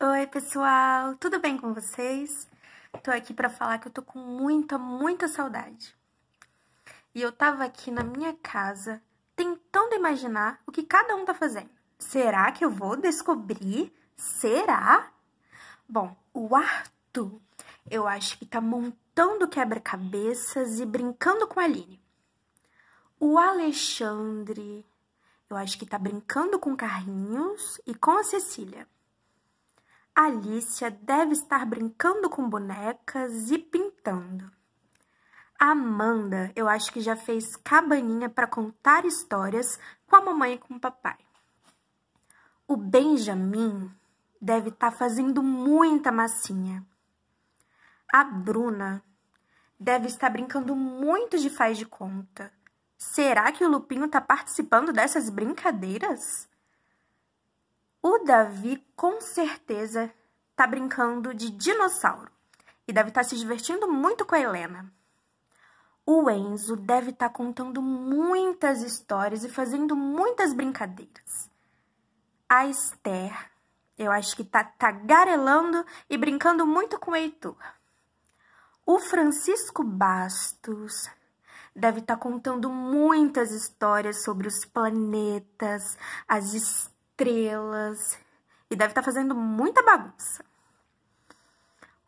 Oi, pessoal, tudo bem com vocês? Tô aqui para falar que eu tô com muita, muita saudade. E eu tava aqui na minha casa tentando imaginar o que cada um tá fazendo. Será que eu vou descobrir? Será? Bom, o Arthur, eu acho que tá montando quebra-cabeças e brincando com a Aline. O Alexandre, eu acho que tá brincando com carrinhos e com a Cecília. Alicia deve estar brincando com bonecas e pintando. A Amanda, eu acho que já fez cabaninha para contar histórias com a mamãe e com o papai. O Benjamin deve estar tá fazendo muita massinha. A Bruna deve estar brincando muito de faz de conta. Será que o Lupinho está participando dessas brincadeiras? Davi com certeza tá brincando de dinossauro e deve estar tá se divertindo muito com a Helena. O Enzo deve estar tá contando muitas histórias e fazendo muitas brincadeiras. A Esther, eu acho que tá tagarelando tá e brincando muito com o Heitor. O Francisco Bastos deve estar tá contando muitas histórias sobre os planetas, as estrelas estrelas e deve estar tá fazendo muita bagunça.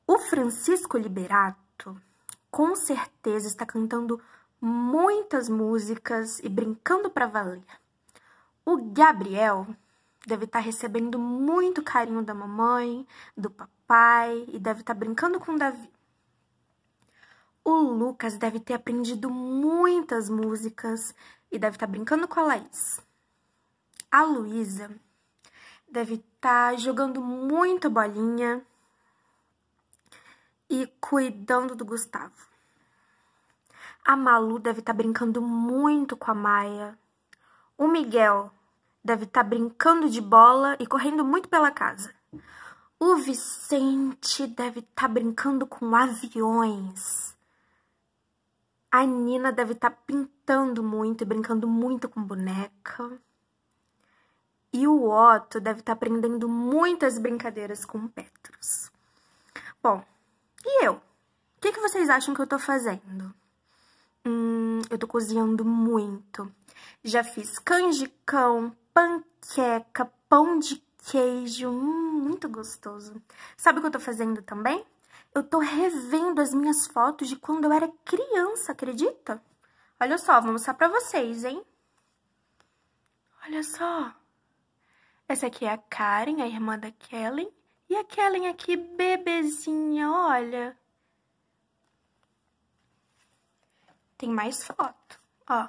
O Francisco Liberato com certeza está cantando muitas músicas e brincando para valer. O Gabriel deve estar tá recebendo muito carinho da mamãe, do papai e deve estar tá brincando com o Davi. O Lucas deve ter aprendido muitas músicas e deve estar brincando com a Laís a Luísa deve estar tá jogando muita bolinha e cuidando do Gustavo. A Malu deve estar tá brincando muito com a Maia. O Miguel deve estar tá brincando de bola e correndo muito pela casa. O Vicente deve estar tá brincando com aviões. A Nina deve estar tá pintando muito e brincando muito com boneca. E o Otto deve estar tá aprendendo muitas brincadeiras com o Petrus. Bom, e eu? O que, é que vocês acham que eu tô fazendo? Hum, eu tô cozinhando muito. Já fiz canjicão, panqueca, pão de queijo, hum, muito gostoso. Sabe o que eu tô fazendo também? Eu tô revendo as minhas fotos de quando eu era criança, acredita? Olha só, vou mostrar pra vocês, hein? Olha só. Essa aqui é a Karen, a irmã da Kellen. E a Kellen aqui, bebezinha, olha. Tem mais foto, ó.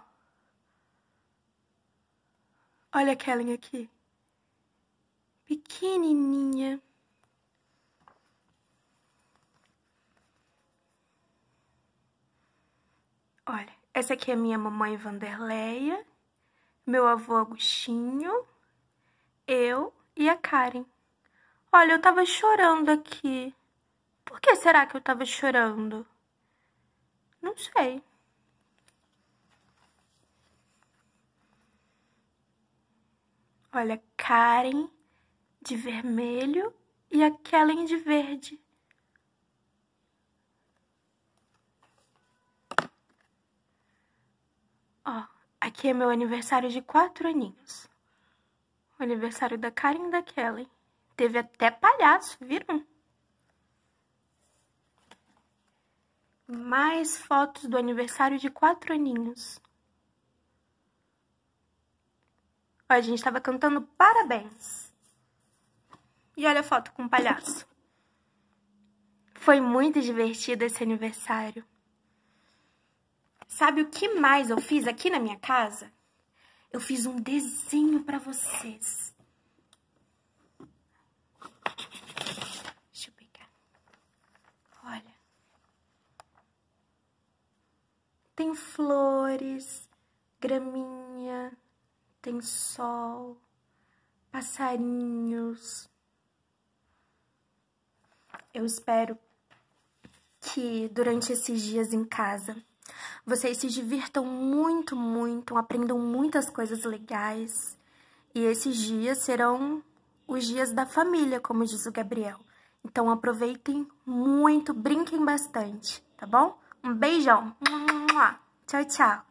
Olha a Kellen aqui. Pequenininha. Olha, essa aqui é minha mamãe Vanderleia, meu avô Agostinho eu e a Karen. Olha, eu tava chorando aqui. Por que será que eu tava chorando? Não sei. Olha, Karen de vermelho e a Kellen de verde. Ó, aqui é meu aniversário de quatro aninhos aniversário da Karen e da Kelly. Teve até palhaço, viram? Mais fotos do aniversário de quatro aninhos. a gente estava cantando parabéns. E olha a foto com o palhaço. Foi muito divertido esse aniversário. Sabe o que mais eu fiz aqui na minha casa? Eu fiz um desenho para vocês. Deixa eu pegar. Olha. Tem flores, graminha, tem sol, passarinhos. Eu espero que durante esses dias em casa vocês se divirtam muito, muito, aprendam muitas coisas legais. E esses dias serão os dias da família, como diz o Gabriel. Então aproveitem muito, brinquem bastante, tá bom? Um beijão. Tchau, tchau.